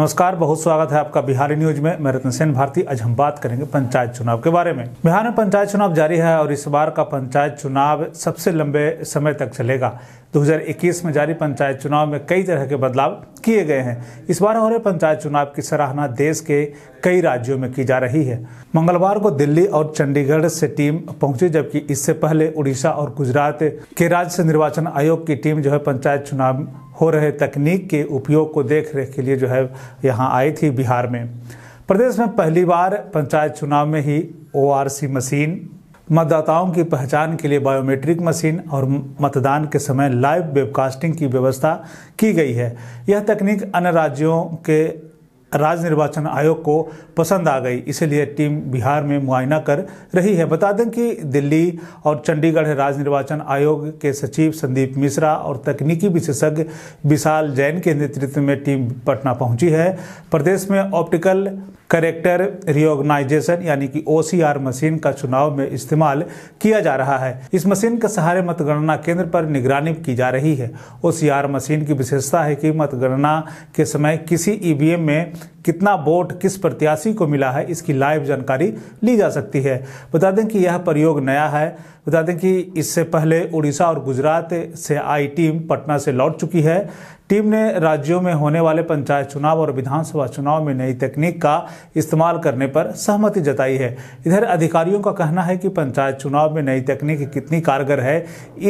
नमस्कार बहुत स्वागत है आपका बिहारी न्यूज में मैं रतन सेन भारती आज हम बात करेंगे पंचायत चुनाव के बारे में बिहार में पंचायत चुनाव जारी है और इस बार का पंचायत चुनाव सबसे लंबे समय तक चलेगा 2021 में जारी पंचायत चुनाव में कई तरह के बदलाव किए गए हैं इस बार हो रहे पंचायत चुनाव की सराहना देश के कई राज्यों में की जा रही है मंगलवार को दिल्ली और चंडीगढ़ से टीम पहुंची जबकि इससे पहले उड़ीसा और गुजरात के राज्य निर्वाचन आयोग की टीम जो है पंचायत चुनाव हो रहे तकनीक के उपयोग को देख रेख के लिए जो है यहाँ आई थी बिहार में प्रदेश में पहली बार पंचायत चुनाव में ही ओ मशीन मतदाताओं की पहचान के लिए बायोमेट्रिक मशीन और मतदान के समय लाइव वेबकास्टिंग की व्यवस्था की गई है यह तकनीक अन्य राज्यों के राज्य निर्वाचन आयोग को पसंद आ गई इसलिए टीम बिहार में मुआयना कर रही है बता दें कि दिल्ली और चंडीगढ़ राज्य निर्वाचन आयोग के सचिव संदीप मिश्रा और तकनीकी विशेषज्ञ विशाल जैन के नेतृत्व में टीम पटना पहुंची है प्रदेश में ऑप्टिकल करेक्टर रिओर्गनाइजेशन यानी कि ओ मशीन का चुनाव में इस्तेमाल किया जा रहा है इस मशीन के सहारे मतगणना केंद्र पर निगरानी की जा रही है ओ मशीन की विशेषता है कि मतगणना के समय किसी ईवीएम e में कितना वोट किस प्रत्याशी को मिला है इसकी लाइव जानकारी ली जा सकती है बता दें कि यह प्रयोग नया है बता दें कि इससे पहले उड़ीसा और गुजरात से आई टीम पटना से लौट चुकी है टीम ने राज्यों में होने वाले पंचायत चुनाव और विधानसभा चुनाव में नई तकनीक का इस्तेमाल करने पर सहमति जताई है इधर अधिकारियों का कहना है कि पंचायत चुनाव में नई तकनीक कितनी कारगर है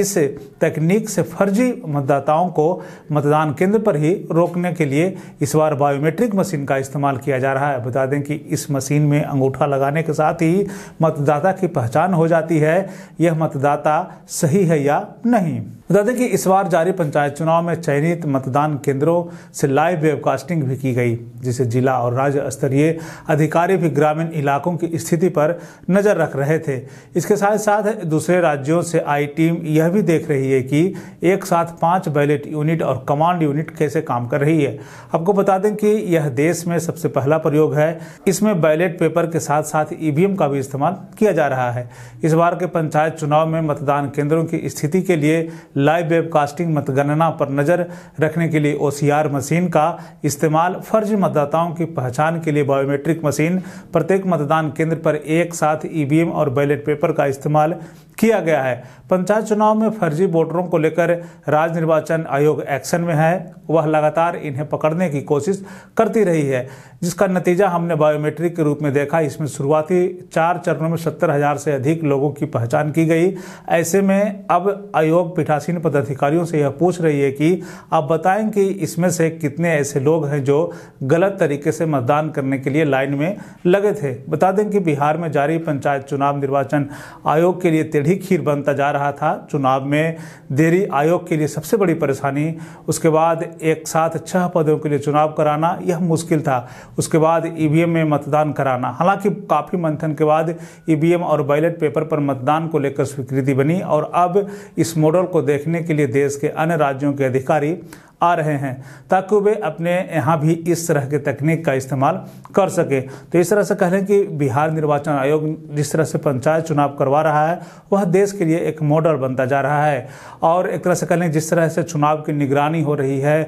इस तकनीक से फर्जी मतदाताओं को मतदान केंद्र पर ही रोकने के लिए इस बार बायोमेट्रिक मशीन का इस्तेमाल किया जा रहा है बता दें कि इस मशीन में अंगूठा लगाने के साथ ही मतदाता की पहचान हो जाती है यह मतदाता सही है या नहीं बता दें कि इस बार जारी पंचायत चुनाव में चयनित मतदान केंद्रों से लाइव वेबकास्टिंग भी की गई जिसे जिला और राज्य स्तरीय अधिकारी भी ग्रामीण इलाकों की स्थिति पर नज़र रख रहे थे इसके साथ साथ दूसरे राज्यों से आई टीम यह भी देख रही है कि एक साथ पांच बैलेट यूनिट और कमांड यूनिट कैसे काम कर रही है आपको बता दें कि यह देश में सबसे पहला प्रयोग है इसमें बैलेट पेपर के साथ साथ ईवीएम का भी इस्तेमाल किया जा रहा है इस बार के पंचायत चुनाव में मतदान केंद्रों की स्थिति के लिए लाइव वेबकास्टिंग मतगणना पर नज़र रखने के लिए ओसीआर मशीन का इस्तेमाल फर्जी मतदाताओं की पहचान के लिए बायोमेट्रिक मशीन प्रत्येक मतदान केंद्र पर एक साथ ईवीएम और बैलेट पेपर का इस्तेमाल किया गया है पंचायत चुनाव में फर्जी वोटरों को लेकर राज्य निर्वाचन आयोग एक्शन में है वह लगातार इन्हें पकड़ने की कोशिश करती रही है जिसका नतीजा हमने बायोमेट्रिक के रूप में देखा इसमें शुरुआती चार चरणों में सत्तर हजार से अधिक लोगों की पहचान की गई ऐसे में अब आयोग पीठासी पीठासीन पदाधिकारियों से यह पूछ रही है कि आप बताएं कि इसमें से कितने ऐसे लोग हैं जो गलत तरीके से मतदान करने के लिए लाइन में लगे थे बता दें कि बिहार में जारी पंचायत चुनाव निर्वाचन आयोग के लिए टेढ़ी खीर बनता जा रहा था चुनाव में देरी आयोग के लिए सबसे बड़ी परेशानी उसके बाद एक साथ छह पदों के लिए चुनाव कराना यह मुश्किल था उसके बाद ईवीएम में मतदान कराना हालांकि काफ़ी मंथन के बाद ईवीएम और बैलेट पेपर पर मतदान को लेकर स्वीकृति बनी और अब इस मॉडल को देख देखने के लिए देश के अन्य राज्यों के अधिकारी आ रहे हैं ताकि वे अपने यहाँ भी इस तरह के तकनीक का इस्तेमाल कर सके तो इस तरह से कह रहे हैं कि बिहार निर्वाचन आयोग जिस तरह से पंचायत चुनाव करवा रहा है वह देश के लिए एक मॉडल बनता जा रहा है और एक तरह से कह लें जिस तरह से चुनाव की निगरानी हो रही है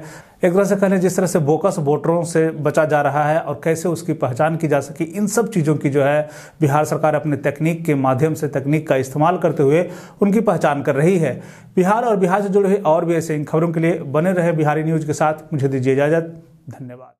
एक तरह से कहने जिस तरह से बोकस वोटरों से बचा जा रहा है और कैसे उसकी पहचान की जा सके इन सब चीज़ों की जो है बिहार सरकार अपने तकनीक के माध्यम से तकनीक का इस्तेमाल करते हुए उनकी पहचान कर रही है बिहार और बिहार से जुड़े हुए और भी ऐसे इन खबरों के लिए बने रहे बिहारी न्यूज़ के साथ मुझे दीजिए इजाज़त धन्यवाद